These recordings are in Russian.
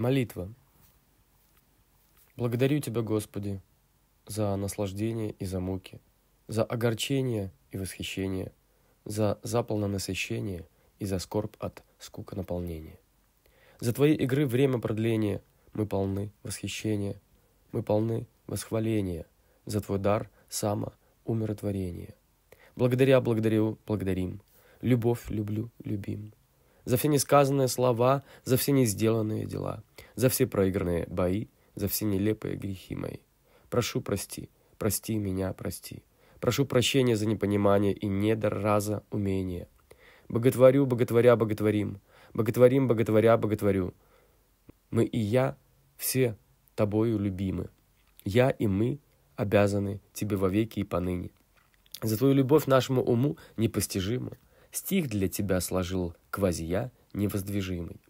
Молитва. Благодарю Тебя, Господи, за наслаждение и за муки, за огорчение и восхищение, за заполно насыщение и за скорбь от скука наполнения. За Твои игры время продления мы полны восхищения, мы полны восхваления, за Твой дар само умиротворение. Благодаря, благодарю, благодарим, любовь, люблю, любим. За все несказанные слова, за все несделанные дела – за все проигранные бои, за все нелепые грехи мои. Прошу прости, прости меня, прости. Прошу прощения за непонимание и недораза умения. Боготворю, боготворя, боготворим. Боготворим, боготворя, боготворю. Мы и я все тобою любимы. Я и мы обязаны тебе вовеки и поныне. За твою любовь нашему уму непостижима. Стих для тебя сложил квазия невоздвижимый.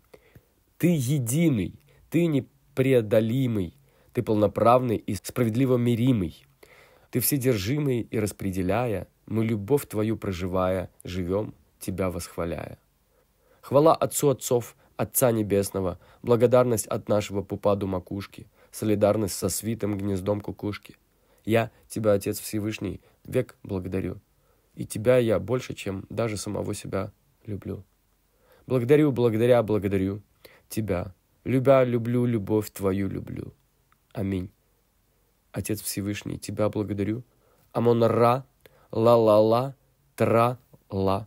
Ты единый, ты непреодолимый, ты полноправный и справедливо миримый. Ты вседержимый и распределяя, мы любовь твою проживая, живем, тебя восхваляя. Хвала Отцу Отцов, Отца Небесного, благодарность от нашего пупаду макушки, солидарность со свитым гнездом кукушки. Я тебя, Отец Всевышний, век благодарю. И тебя я больше, чем даже самого себя люблю. Благодарю, благодаря, благодарю тебя, Любя люблю, любовь твою люблю. Аминь. Отец Всевышний, тебя благодарю. Амон-ра, ла-ла-ла, тра-ла-ла.